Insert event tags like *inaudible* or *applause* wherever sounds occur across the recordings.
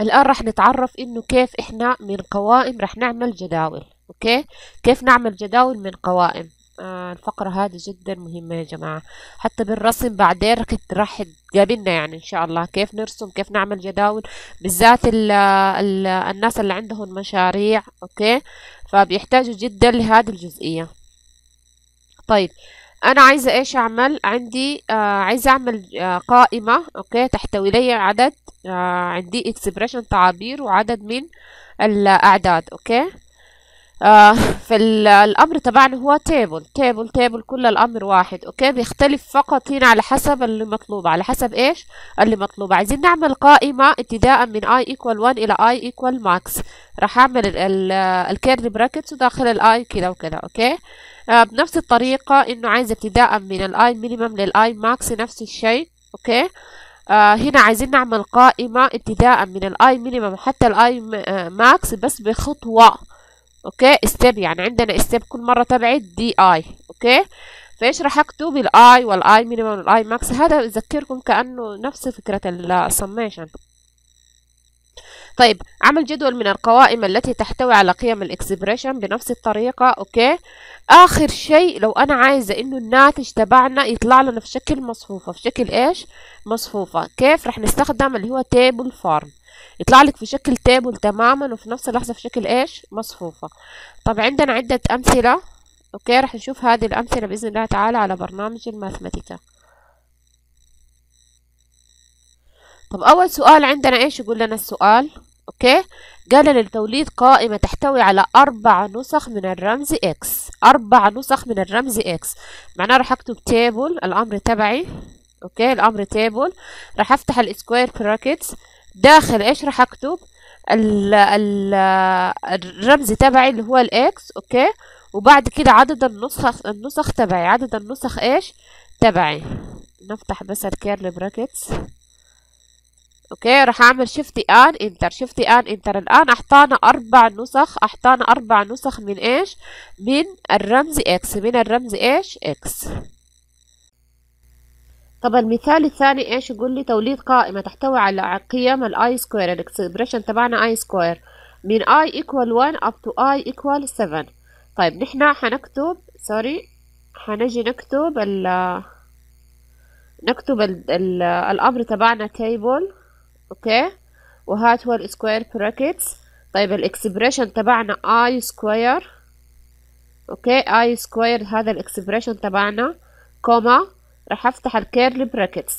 الآن رح نتعرف إنه كيف إحنا من قوائم رح نعمل جداول أوكي كيف نعمل جداول من قوائم آه الفقرة هذه جدا مهمة يا جماعة حتى بالرسم بعدين راح تقابلنا يعني إن شاء الله كيف نرسم كيف نعمل جداول بالذات ال الـ الناس اللي عندهم مشاريع أوكي فبيحتاجوا جدا لهذه الجزئية طيب انا عايزه ايش اعمل عندي آه عايزه اعمل آه قائمه اوكي تحتوي لي عدد آه عندي اكسبريشن تعابير وعدد من الاعداد اوكي آه، في الأمر تبعنا هو تيبل تيبل تيبل كل الامر واحد اوكي بيختلف فقط هنا على حسب اللي مطلوب على حسب ايش اللي مطلوب عايزين نعمل قائمة ابتداء من i equal 1 الى i equal max راح اعمل الكيرلي براكتس وداخل ال i كده وكده اوكي آه، بنفس الطريقة انه عايز ابتداء من ال i minimum لل i max نفس الشيء اوكي آه هنا عايزين نعمل قائمة ابتداء من i minimum حتى i آه، max بس بخطوة اوكي ستيب يعني عندنا ستيب كل مره تبعت دي اي اوكي فايش راح اكتب الاي والاي مينيمم والاي ماكس هذا يذكركم كانه نفس فكره السميشن طيب عمل جدول من القوائم التي تحتوي على قيم الاكسبريشن بنفس الطريقة اوكي اخر شيء لو انا عايزة انه الناتج تبعنا يطلع لنا في شكل مصفوفة في شكل ايش مصفوفة كيف راح نستخدم اللي هو تيبل فورم يطلع لك في شكل تابل تماما وفي نفس اللحظة في شكل ايش مصفوفة طب عندنا عدة امثلة اوكي رح نشوف هذه الامثلة باذن الله تعالى على برنامج الماثماتيكا طب اول سؤال عندنا ايش يقول لنا السؤال اوكي قال للتوليد قائمة تحتوي على أربع نسخ من الرمز اكس أربع نسخ من الرمز اكس معناه رح أكتب تابل الأمر تبعي أوكي الأمر تابل رح أفتح الاسكوير براكتس داخل ايش راح اكتب ال ال الرمز تبعي اللي هو الاكس اوكي وبعد كده عدد النسخ النسخ تبعي عدد النسخ ايش تبعي نفتح بس الكيرل براكتس اوكي راح اعمل شيفت ان انتر شيفت ان انتر الان احطانا اربع نسخ احطانا اربع نسخ من ايش من الرمز اكس من الرمز ايش اكس طب المثال الثاني ايش يقول لي توليد قائمة تحتوي على قيم الاي سكوير الاكسبريشن تبعنا اي سكوير من i equal 1 up to i equal 7 طيب نحن حنكتب سوري حنجي نكتب ال نكتب ال ال الأمر تبعنا table أوكي وهات هو السكوير brackets طيب الإكسبريشن تبعنا i سكوير أوكي i سكوير هذا الإكسبريشن تبعنا كوما راح افتح الكيرلي براكتس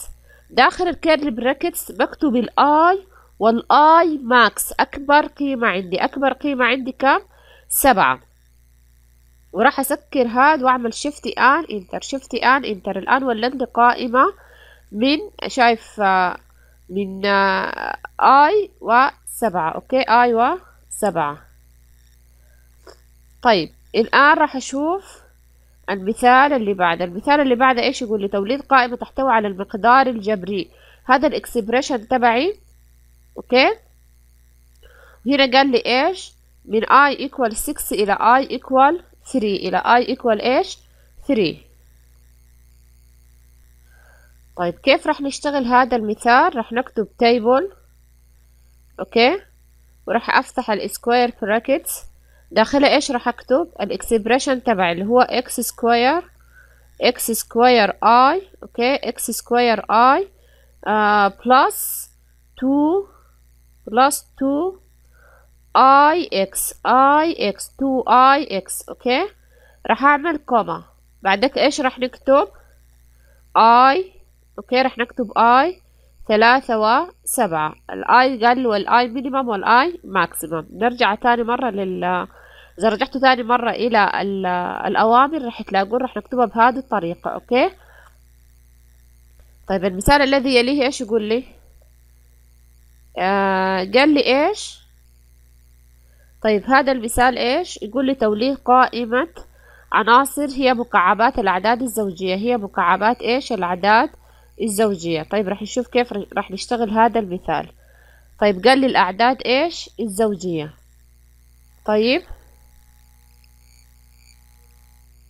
داخل الكيرلي براكتس بكتب الاي والاي ماكس اكبر قيمة عندي اكبر قيمة عندي كم سبعة وراح اسكر هاد واعمل شيفت ان انتر شيفت ان انتر الان ولدني قائمة من شايف من اي آه، وسبعة اوكي اي وسبعة طيب الان راح اشوف المثال اللي بعده المثال اللي بعده ايش يقول لي توليد قائمة تحتوي على المقدار الجبري هذا الاكسبريشن تبعي اوكي هنا قال لي ايش من i equal 6 الى i equal 3 الى i equal ايش 3 طيب كيف راح نشتغل هذا المثال راح نكتب table اوكي وراح افتح الاسكوير brackets داخلها ايش راح اكتب الاكسبريشن تبعي اللي هو اكس سكوير اكس سكوير اي اوكي اكس سكوير اي بلس 2 بلس 2 اي اكس اي اكس 2 اي اكس اوكي راح اعمل كوما بعدك ايش راح نكتب اي اوكي راح نكتب اي ثلاثة وسبعة الاي قل والاي مينيمم والاي ماكسيمم نرجع تاني مرة لل إذا رجعتوا ثاني مرة إلى الأوامر راح تلاقون راح نكتبها بهذه الطريقة أوكي طيب المثال الذي يليه إيش يقول لي آه قال لي إيش طيب هذا المثال إيش يقول لي توليد قائمة عناصر هي مكعبات الأعداد الزوجية هي مكعبات إيش الأعداد الزوجية طيب راح نشوف كيف راح نشتغل هذا المثال طيب قال لي الأعداد إيش الزوجية طيب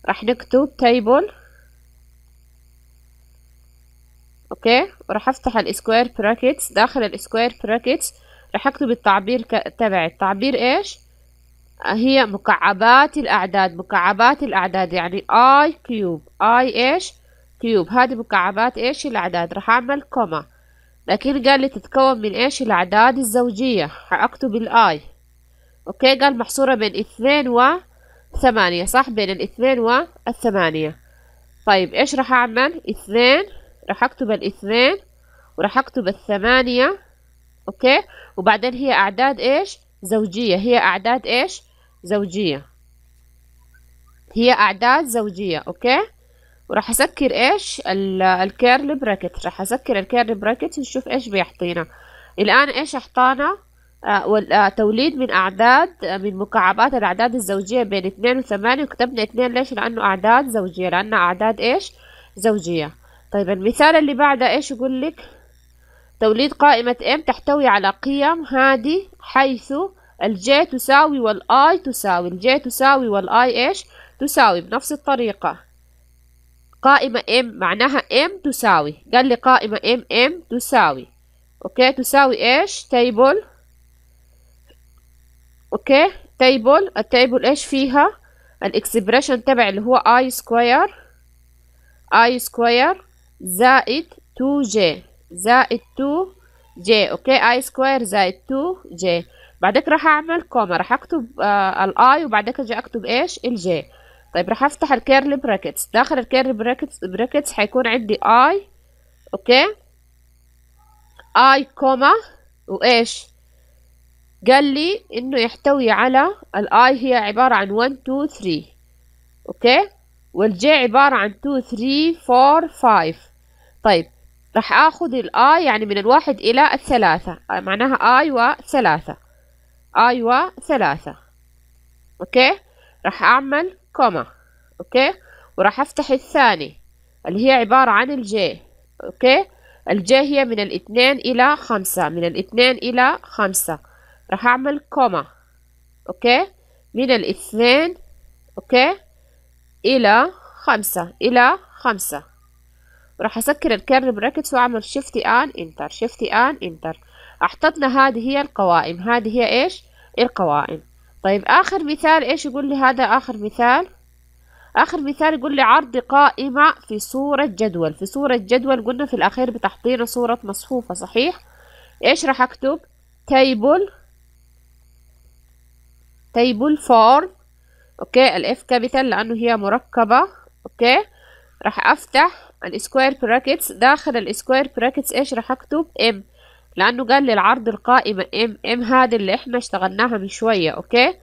راح نكتب تايبل اوكي وراح افتح السكوير براكتس داخل السكوير براكتس راح اكتب التعبير تبعي التعبير ايش آه، هي مكعبات الاعداد مكعبات الاعداد يعني اي كيوب اي ايش كيوب هذه مكعبات ايش الاعداد راح اعمل كوما لكن قال لي تتكون من ايش الاعداد الزوجيه اكتب الاي اوكي قال محصوره بين اثنين و ثمانية صح بين الاثنين والثمانية طيب إيش راح أعمل اثنين راح أكتب الاثنين وراح أكتب الثمانية أوكي وبعدين هي أعداد إيش زوجية هي أعداد إيش زوجية هي أعداد زوجية أوكي وراح أسكر إيش الكيرل براكت راح أسكر الكيرل براكت نشوف إيش بيعطينا الآن إيش أعطانا آه، والتوليد آه، من أعداد آه، من مكعبات الأعداد الزوجية بين اثنين وثمانية وكتبنا اثنين ليش؟ لأنه أعداد زوجية لأنها أعداد إيش؟ زوجية طيب المثال اللي بعده إيش يقول لك؟ توليد قائمة M تحتوي على قيم هادي حيث الجي تساوي والآي تساوي الجي تساوي والآي إيش؟ تساوي بنفس الطريقة قائمة M معناها M تساوي قال لي قائمة M M تساوي أوكي تساوي إيش؟ تيبل اوكي تيبل التيبل ايش فيها الاكسبريشن تبع اللي هو اي سكوير اي سكوير زائد 2j زائد 2j اوكي اي سكوير زائد 2j بعدك راح اعمل كوما راح اكتب آه الاي وبعدك اجي اكتب ايش الجي طيب راح افتح الكيرلي براكتس داخل الكيرلي براكتس براكتس حيكون عندي اي اوكي اي كوما وايش قال لي إنه يحتوي على الآي هي عبارة عن 1 2 3 أوكي والجي عبارة عن 2 3 4 5 طيب راح آخذ الآي يعني من الواحد إلى الثلاثة آه، معناها آي وثلاثة آي وثلاثة أوكي راح أعمل كوما أوكي وراح أفتح الثاني اللي هي عبارة عن الجي أوكي الجي هي من الاثنين إلى خمسة من الاثنين إلى خمسة راح اعمل كوما اوكي من الاثنين اوكي الى خمسة الى خمسة راح اسكر الكيرل براكتس واعمل شيفت ان انتر شيفت ان انتر احطتنا هذه هي القوائم هذه هي ايش القوائم طيب اخر مثال ايش يقول لي هذا اخر مثال آخر مثال يقول لي عرض قائمة في صورة جدول في صورة جدول قلنا في الأخير بتحطينا صورة مصفوفة صحيح إيش راح أكتب تيبل تيبل فار اوكي الاف كابيتال لانه هي مركبة اوكي راح افتح السكوير براكتس داخل السكوير براكتس ايش راح اكتب ام لانه قال لي العرض القائمة ام ام هذه اللي احنا اشتغلناها من شوية اوكي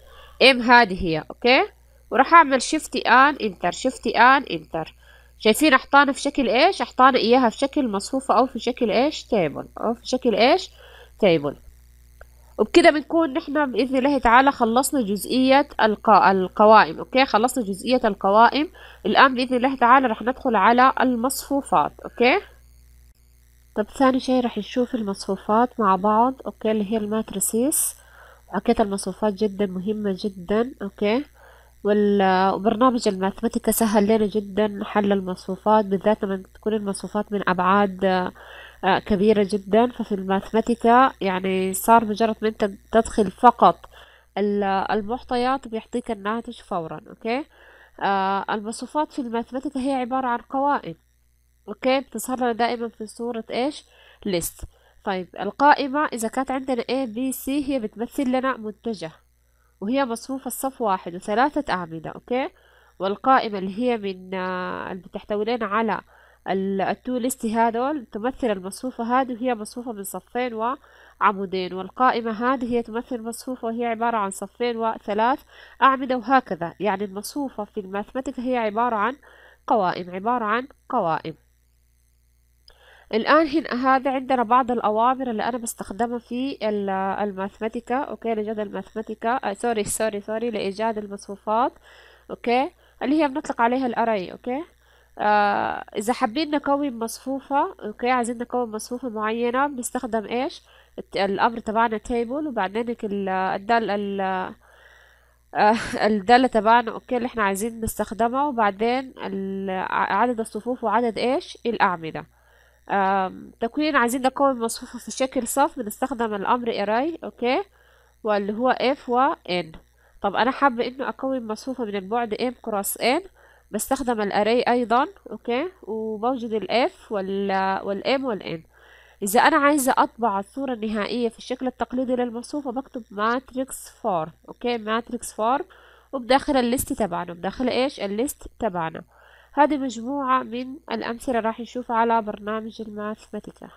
ام هذه هي اوكي وراح اعمل شيفت ان انتر شيفت ان انتر شايفين احطانا في شكل ايش احطانا اياها في شكل مصفوفة او في شكل ايش تيبل او في شكل ايش تيبل وبكده بنكون نحن بإذن الله تعالى خلصنا جزئية الق... القوائم أوكي خلصنا جزئية القوائم الآن بإذن الله تعالى رح ندخل على المصفوفات أوكي طب ثاني شيء رح نشوف المصفوفات مع بعض أوكي اللي هي الماتريسيس حكيت المصفوفات جدا مهمة جدا أوكي وبرنامج الماثماتيكا سهل لنا جدا حل المصفوفات بالذات لما تكون المصفوفات من أبعاد آه، كبيرة جدا ففي الماثماتيكا يعني صار مجرد ما انت تدخل فقط المعطيات بيعطيك الناتج فورا اوكي آه المصفوفات في الماثماتيكا هي عبارة عن قوائم اوكي بتظهر لنا دائما في صورة ايش ليست طيب القائمة إذا كانت عندنا A B C هي بتمثل لنا منتجه وهي مصفوفة الصف واحد وثلاثة أعمدة أوكي والقائمة اللي هي من آه، اللي بتحتوي لنا على التو هذول تمثل المصفوفة هذه وهي مصفوفة من صفين وعمودين والقائمة هذه هي تمثل مصفوفة وهي عبارة عن صفين وثلاث أعمدة وهكذا يعني المصفوفة في الماثماتيكا هي عبارة عن قوائم عبارة عن قوائم الآن هنا هذا عندنا بعض الأوامر اللي أنا بستخدمها في الماثماتيكا أوكي لإيجاد الماثماتيكا آه سوري سوري سوري لإيجاد المصفوفات أوكي اللي هي بنطلق عليها الأري أوكي آه اذا حابين نقوي مصفوفة اوكي عايزين نقوي مصفوفة معينة بنستخدم ايش الامر تبعنا تيبل وبعدين هيك ال الدالة آه، *laughs* تبعنا اوكي اللي احنا عايزين نستخدمها وبعدين عدد الصفوف وعدد ايش الاعمدة تكوين عايزين نكون مصفوفة في شكل صف بنستخدم الامر array اوكي واللي هو f و n طب انا حابة انه اكون مصفوفة من البعد m كروس n بستخدم الاري ايضا اوكي وبوجد الاف والام والان اذا انا عايزه اطبع الصوره النهائيه في الشكل التقليدي للمصفوفه بكتب ماتريكس فورم اوكي ماتريكس فورم وبداخل الليست تبعنا بداخل ايش الليست تبعنا هذه مجموعه من الامثله راح نشوفها على برنامج الماثماتيكا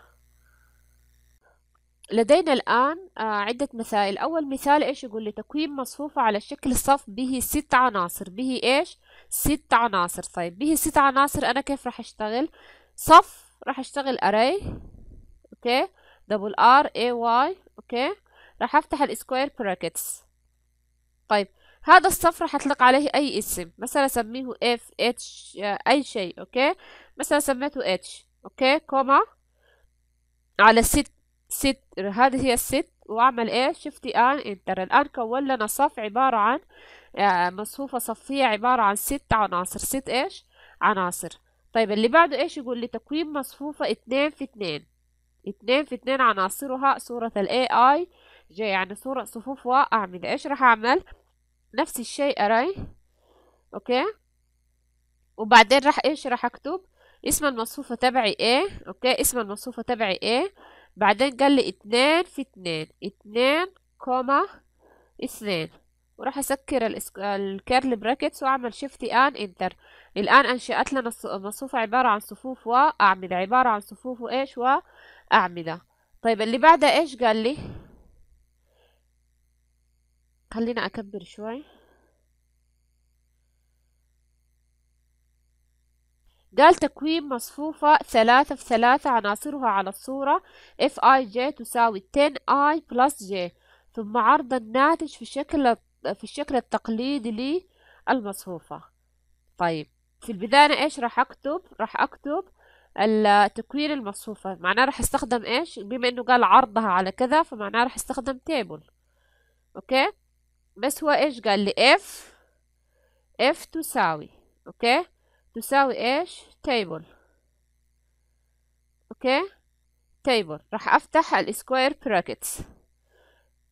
لدينا الآن آه، عدة مسائل أول مثال إيش يقول لي تكوين مصفوفة على شكل صف به ست عناصر به إيش ست عناصر طيب به ست عناصر أنا كيف راح أشتغل صف راح أشتغل array أوكي دبل R A Y أوكي راح أفتح السكوير براكتس طيب هذا الصف راح أطلق عليه أي اسم مثلا أسميه F H آه، أي شيء أوكي مثلا سميته H أوكي كوما على ست ست هذه هي الست واعمل ايه شفتي ان انتر الان كون لنا صف عبارة عن آه، مصفوفة صفية عبارة عن ست عناصر ست ايش عناصر طيب اللي بعده ايش يقول لي تكوين مصفوفة اتنين في اتنين اتنين في اتنين عناصرها صورة الاي اي جي يعني صورة صفوف واعمل ايش راح اعمل نفس الشيء اراي اوكي وبعدين راح ايش راح اكتب اسم المصفوفة تبعي ايه اوكي اسم المصفوفة تبعي ايه بعدين قال لي اتنين في اتنين اتنين كوما اثنين وراح اسكر الكيرل براكتس واعمل شيفت ان انتر الان انشات لنا مصفوفه عباره عن صفوف واعمده عباره عن صفوف وايش واعمده طيب اللي بعدها ايش قال لي خلينا اكبر شوي قال تكوين مصفوفة ثلاثة في ثلاثة عناصرها على الصورة Fij تساوي 10 اي بلس جي ثم عرض الناتج في شكل في الشكل التقليدي للمصفوفة طيب في البداية ايش راح اكتب راح اكتب تكوين المصفوفة معناه راح استخدم ايش بما انه قال عرضها على كذا فمعناه راح استخدم تيبل اوكي بس هو ايش قال لي F F تساوي اوكي تساوي ايش تيبل اوكي تيبل راح افتح السكوير براكتس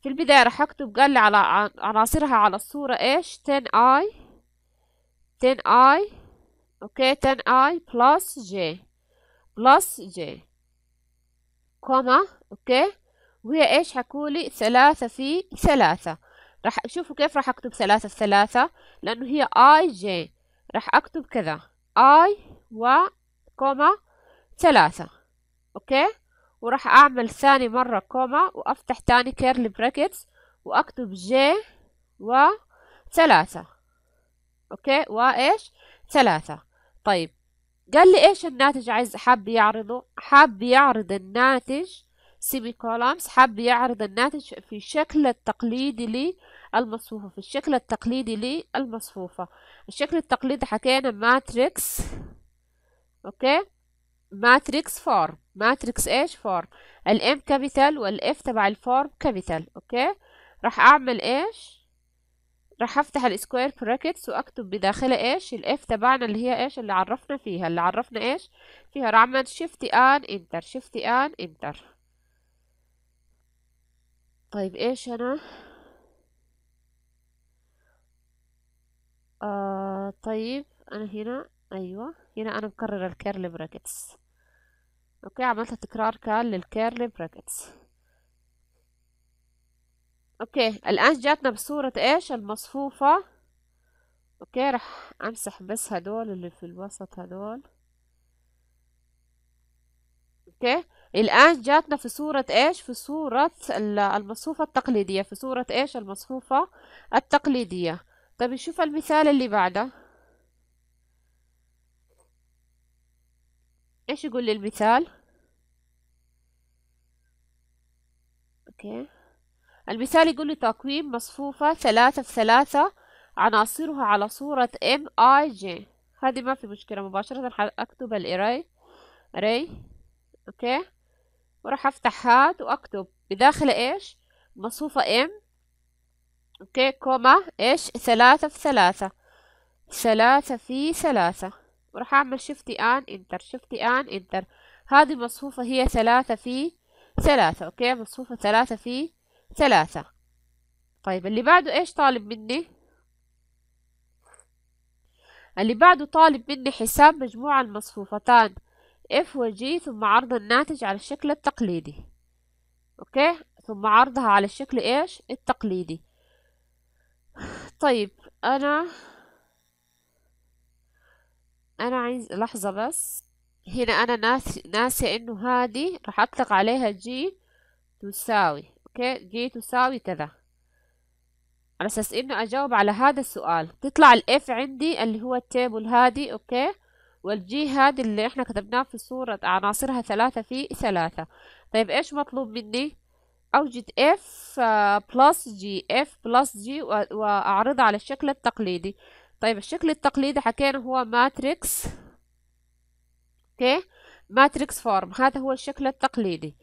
في البداية راح اكتب قال لي على عناصرها على الصورة ايش 10 i 10 i اوكي 10 i plus j plus j كوما اوكي وهي ايش حكولي ثلاثة في ثلاثة راح شوفوا كيف راح اكتب ثلاثة في ثلاثة لانه هي i j راح اكتب كذا اي و كوما ثلاثة اوكي وراح اعمل ثاني مرة كوما وافتح تاني كيرلي براكتس واكتب جي و ثلاثة اوكي وايش ثلاثة طيب قال لي ايش الناتج عايز حاب يعرضه حاب يعرض الناتج سيمي كولومز حاب يعرض الناتج في شكل التقليدي لي المصفوفة في الشكل التقليدي للمصفوفة الشكل التقليدي حكينا ماتريكس اوكي ماتريكس فورم ماتريكس ايش فورم الام كابيتال والاف تبع الفورم كابيتال اوكي راح اعمل ايش راح افتح السكوير براكتس واكتب بداخلها ايش الاف تبعنا اللي هي ايش اللي عرفنا فيها اللي عرفنا ايش فيها راح اعمل شيفت ان انتر شيفت ان انتر طيب ايش انا آه، طيب انا هنا ايوه هنا انا مكرر الكيرلي براكتس اوكي عملت تكرار كان للكيرلي براكتس اوكي الان جاتنا بصورة ايش المصفوفة اوكي راح امسح بس هدول اللي في الوسط هدول اوكي الان جاتنا في صورة ايش في صورة المصفوفة التقليدية في صورة ايش المصفوفة التقليدية طيب نشوف المثال اللي بعده ايش يقول لي المثال اوكي المثال يقول لي تقويم مصفوفة ثلاثة في ثلاثة عناصرها على صورة ام اي جي هذه ما في مشكلة مباشرة اكتب الاري ري اوكي وراح افتح هاد واكتب بداخل ايش مصفوفة ام اوكي كوما ايش ثلاثة في ثلاثة ثلاثة في ثلاثة وراح اعمل شفتي ان انتر شفتي ان انتر هذه مصفوفة هي ثلاثة في ثلاثة اوكي مصفوفة ثلاثة في ثلاثة طيب اللي بعده ايش طالب مني اللي بعده طالب مني حساب مجموع المصفوفتان اف وجي ثم عرض الناتج على الشكل التقليدي اوكي ثم عرضها على الشكل ايش التقليدي طيب انا انا عايز لحظة بس هنا انا ناس... ناسي انه هذه راح اطلق عليها جي تساوي اوكي جي تساوي كذا على اساس انه اجاوب على هذا السؤال تطلع الاف عندي اللي هو التيبل هذه اوكي والجي هذه اللي احنا كتبناه في صورة عناصرها ثلاثة في ثلاثة طيب ايش مطلوب مني أوجد F بلس آه، جي F بلس جي وأعرضها على الشكل التقليدي طيب الشكل التقليدي حكينا هو ماتريكس اوكي ماتريكس فورم هذا هو الشكل التقليدي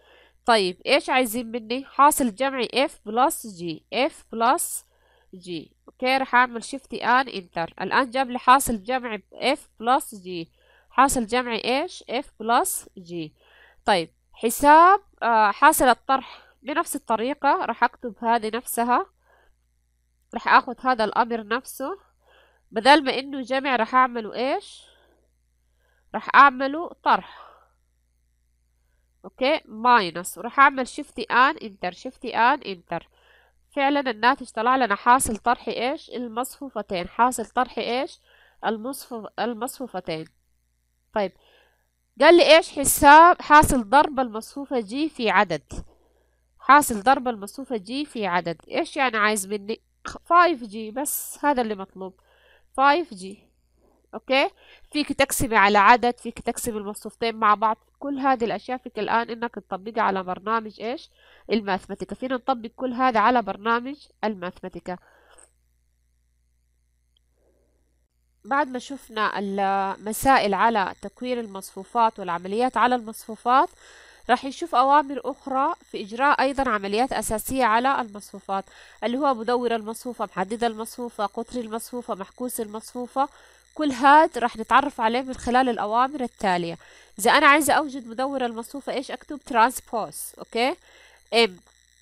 طيب ايش عايزين مني حاصل جمعي F بلس جي F بلس جي اوكي راح اعمل شيفت ان انتر الان جاب لي حاصل جمعي F بلس جي حاصل جمعي ايش F بلس جي طيب حساب آه حاصل الطرح بنفس الطريقة راح أكتب هذه نفسها راح أخذ هذا الأمر نفسه بدل ما إنه جمع راح أعمله إيش راح أعمله طرح أوكي ماينس وراح أعمل شيفتي آن إنتر شيفتي آن إنتر فعلا الناتج طلع لنا حاصل طرح إيش المصفوفتين حاصل طرح إيش المصفوف المصفوفتين طيب قال لي إيش حساب حاصل ضرب المصفوفة جي في عدد حاصل ضرب المصفوفة جي في عدد إيش يعني عايز مني 5G بس هذا اللي مطلوب 5G أوكي فيك تقسمي على عدد فيك تقسمي المصفوفتين مع بعض كل هذه الأشياء فيك الآن إنك تطبقها على برنامج إيش الماثماتيكا فينا نطبق كل هذا على برنامج الماثماتيكا بعد ما شفنا المسائل على تكوين المصفوفات والعمليات على المصفوفات راح يشوف أوامر أخرى في إجراء أيضا عمليات أساسية على المصفوفات اللي هو مدور المصفوفة محدد المصفوفة قطر المصفوفة محكوس المصفوفة كل هاد راح نتعرف عليه من خلال الأوامر التالية إذا أنا عايزة أوجد مدور المصفوفة إيش أكتب ترانسبوس أوكي إم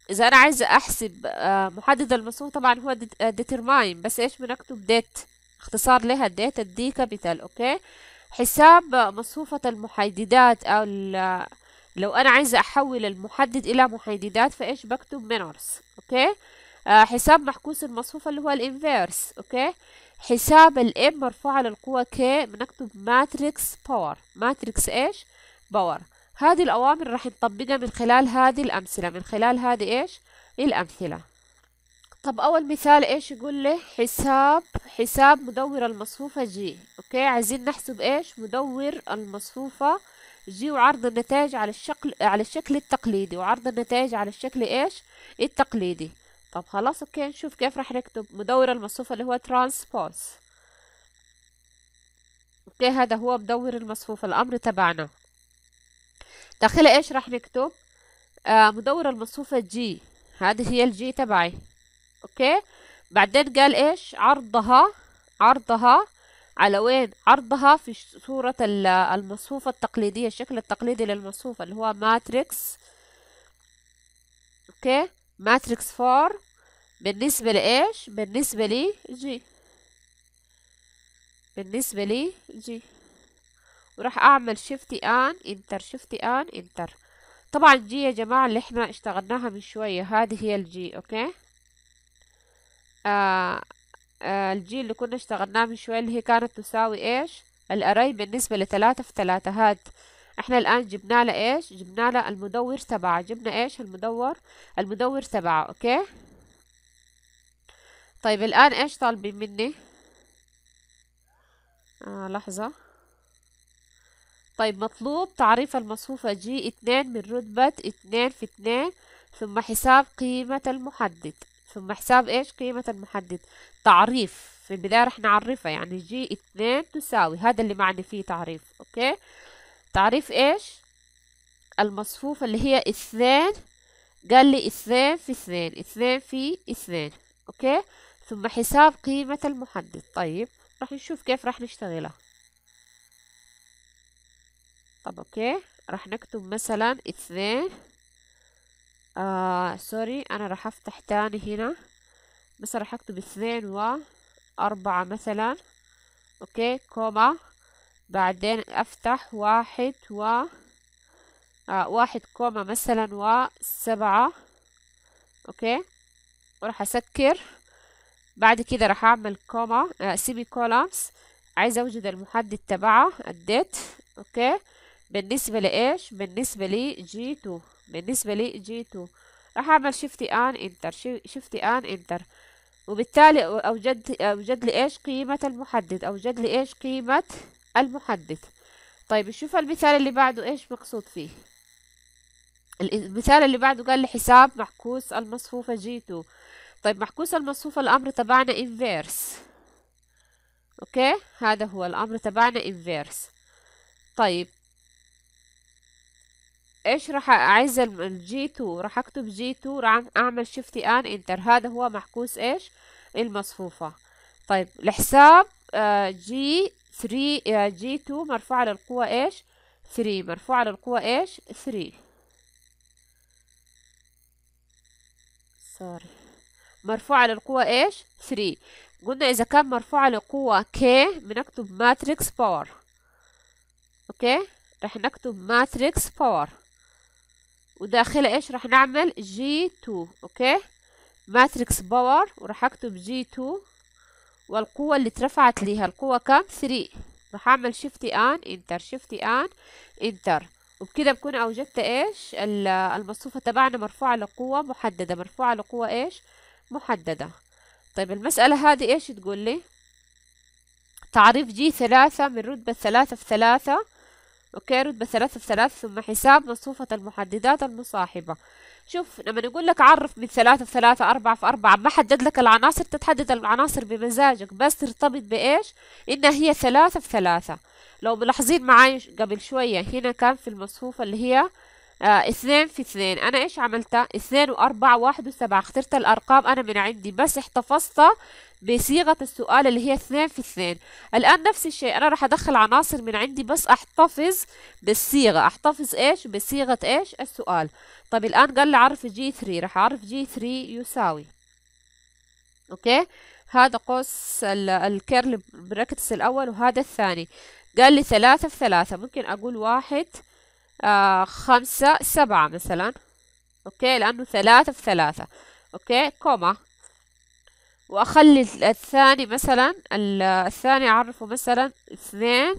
إذا أنا عايزة أحسب آه، محدد المصفوفة طبعا هو ديترماين آه، بس إيش بنكتب ديت اختصار لها ديت الدي كابيتال أوكي حساب مصفوفة المحددات أو لو انا عايزه احول المحدد الى محددات فايش بكتب منورز اوكي آه حساب معكوس المصفوفه اللي هو الانفيرس اوكي حساب الام مرفوعه للقوه كي بنكتب ماتريكس باور ماتريكس ايش باور هذه الاوامر راح نطبقها من خلال هذه الامثله من خلال هذه ايش الامثله طب اول مثال ايش يقول لي حساب حساب مدور المصفوفه جي اوكي عايزين نحسب ايش مدور المصفوفه جي وعرض النتائج على الشكل على الشكل التقليدي وعرض النتائج على الشكل ايش التقليدي طب خلاص اوكي نشوف كيف راح نكتب مدور المصفوفة اللي هو ترانسبوز اوكي هذا هو مدور المصفوفة الامر تبعنا داخلها ايش راح نكتب آه مدور المصفوفة جي هذه هي الجي تبعي اوكي بعدين قال ايش عرضها عرضها على وين عرضها في صورة المصفوفة التقليدية الشكل التقليدي للمصفوفة اللي هو ماتريكس اوكي ماتريكس فور بالنسبة لإيش بالنسبة لي جي بالنسبة لي جي وراح أعمل شفتي آن انتر شفتي آن انتر طبعا جي يا جماعة اللي احنا اشتغلناها من شوية هذه هي الجي اوكي آه آه، الجي اللي كنا اشتغلناه من شوية اللي هي كانت تساوي ايش الأري بالنسبة لثلاثة في ثلاثة هاد احنا الآن جبنا له ايش جبنا له المدور تبعه جبنا ايش المدور المدور تبعه اوكي طيب الآن ايش طالبين مني آه لحظة طيب مطلوب تعريف المصفوفة جي اتنين من رتبة اتنين في اتنين ثم حساب قيمة المحدد ثم حساب إيش قيمة المحدد تعريف في البداية رح نعرفها يعني جي اثنين تساوي هذا اللي معنى فيه تعريف أوكي تعريف إيش المصفوفة اللي هي اثنين قال لي اثنين في اثنين اثنين في اثنين أوكي ثم حساب قيمة المحدد طيب رح نشوف كيف رح نشتغلها طب أوكي رح نكتب مثلا اثنين آه سوري انا راح افتح تاني هنا مثلا راح اكتب اثنين واربعة مثلا اوكي كوما بعدين افتح واحد و آه واحد كوما مثلا وسبعة اوكي وراح اسكر بعد كده راح اعمل كوما آه سيمي كولمز عايزة اوجد المحدد تبعه الديت اوكي بالنسبة لإيش؟ بالنسبة لي جي تو بالنسبة لي جي تو راح أعمل شفتي آن إنتر شفتي آن إنتر وبالتالي أوجد أوجد لي إيش قيمة المحدد أوجد لي إيش قيمة المحدد طيب شوف المثال اللي بعده إيش مقصود فيه المثال اللي بعده قال لي حساب معكوس المصفوفة جي تو طيب معكوس المصفوفة الأمر تبعنا إنفيرس اوكي هذا هو الامر تبعنا إنفيرس طيب ايش راح اعز الجي 2 راح اكتب جي 2 راح اعمل شيفت ان انتر هذا هو معكوس ايش المصفوفة طيب الحساب جي 3 جي 2 مرفوعة للقوة ايش 3 مرفوعة للقوة ايش 3 سوري مرفوعة للقوة ايش 3 قلنا اذا كان مرفوعة للقوة K بنكتب ماتريكس باور اوكي راح نكتب ماتريكس باور وداخله ايش راح نعمل جي 2 اوكي ماتريكس باور وراح اكتب جي 2 والقوة اللي اترفعت ليها القوة كم 3 راح اعمل شيفتي ان انتر شيفتي ان انتر وبكده بكون اوجدت ايش المصفوفة تبعنا مرفوعة لقوة محددة مرفوعة لقوة ايش محددة طيب المسألة هذه ايش تقول لي تعريف جي ثلاثة من رتبة ثلاثة في ثلاثة اوكي رتبة بثلاثة ثلاث ثم حساب مصفوفة المحددات المصاحبة شوف لما يقول لك عرف من ثلاثة في ثلاثة أربعة في أربعة ما حدد لك العناصر تتحدد العناصر بمزاجك بس ترتبط بإيش إنها هي ثلاثة في ثلاثة لو ملاحظين معاي قبل شوية هنا كان في المصفوفة اللي هي آه، اثنين في اثنين انا ايش عملتها اثنين واربعة واحد وسبعة اخترت الارقام انا من عندي بس احتفظتها بصيغة السؤال اللي هي اثنين في اثنين الان نفس الشيء انا راح ادخل عناصر من عندي بس احتفظ بالصيغة احتفظ ايش بصيغة ايش السؤال طب الان قال لي عرف جي ثري راح اعرف جي ثري يساوي اوكي هذا قوس الكيرل براكتس الاول وهذا الثاني قال لي ثلاثة في ثلاثة ممكن اقول واحد آه، خمسة سبعة مثلا أوكي لأنه ثلاثة في ثلاثة أوكي كوما وأخلي الثاني مثلا الثاني أعرفه مثلا اثنين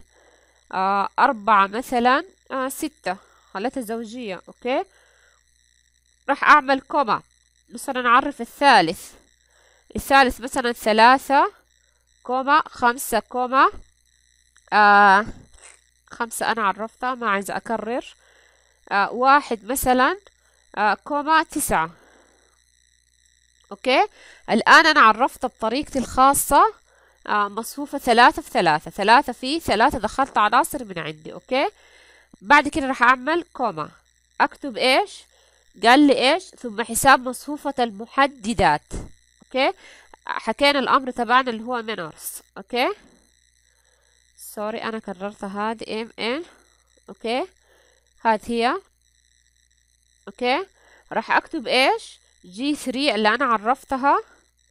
آه، أربعة مثلا آه، ستة خليتها زوجية أوكي راح أعمل كوما مثلا أعرف الثالث الثالث مثلا ثلاثة كوما خمسة كوما آه خمسة أنا عرفتها ما عايزة أكرر آه واحد مثلا آه كوما تسعة أوكي الآن أنا عرفتها بطريقتي الخاصة آه مصفوفة ثلاثة في ثلاثة ثلاثة في ثلاثة دخلت عناصر من عندي أوكي بعد كده راح أعمل كوما أكتب إيش قال لي إيش ثم حساب مصفوفة المحددات أوكي حكينا الأمر تبعنا اللي هو منورس أوكي سوري أنا كررتها هاد ام ان أوكي هاد هي أوكي راح أكتب إيش جي ثري اللي أنا عرفتها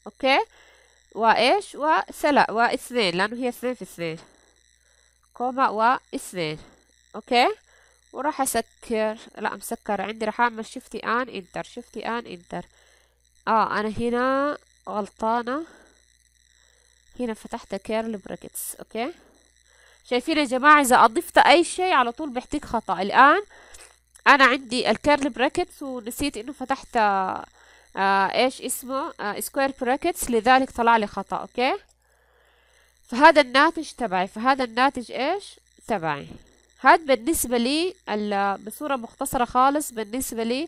أوكي وإيش وسلا واثنين لأنه هي اثنين في اثنين كوما واثنين أوكي وراح أسكر لا مسكر عندي راح أعمل شفتي آن إنتر شفتي آن إنتر آه أنا هنا غلطانة هنا فتحت كيرل بريكتس أوكي شايفين يا جماعة إذا أضفت أي شيء على طول بيحتاج خطأ الآن أنا عندي الكيرل براكتس ونسيت إنه فتحت آه, آه، إيش اسمه آه سكوير براكتس لذلك طلع لي خطأ أوكي فهذا الناتج تبعي فهذا الناتج إيش تبعي هاد بالنسبة لي بصورة مختصرة خالص بالنسبة لي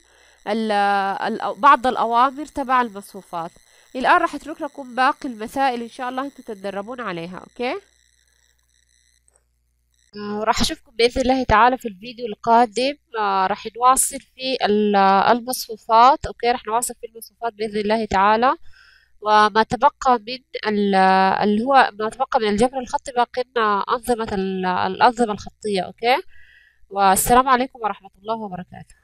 بعض الأوامر تبع المصفوفات الآن راح أترك لكم باقي المسائل إن شاء الله أنتم تتدربون عليها أوكي راح أشوفكم بإذن الله تعالى في الفيديو القادم آه، راح نواصل في المصفوفات أوكي راح نواصل في المصفوفات بإذن الله تعالى وما تبقى من اللي هو ما تبقى من الجبر الخطي باقي لنا أنظمة الأنظمة الخطية أوكي والسلام عليكم ورحمة الله وبركاته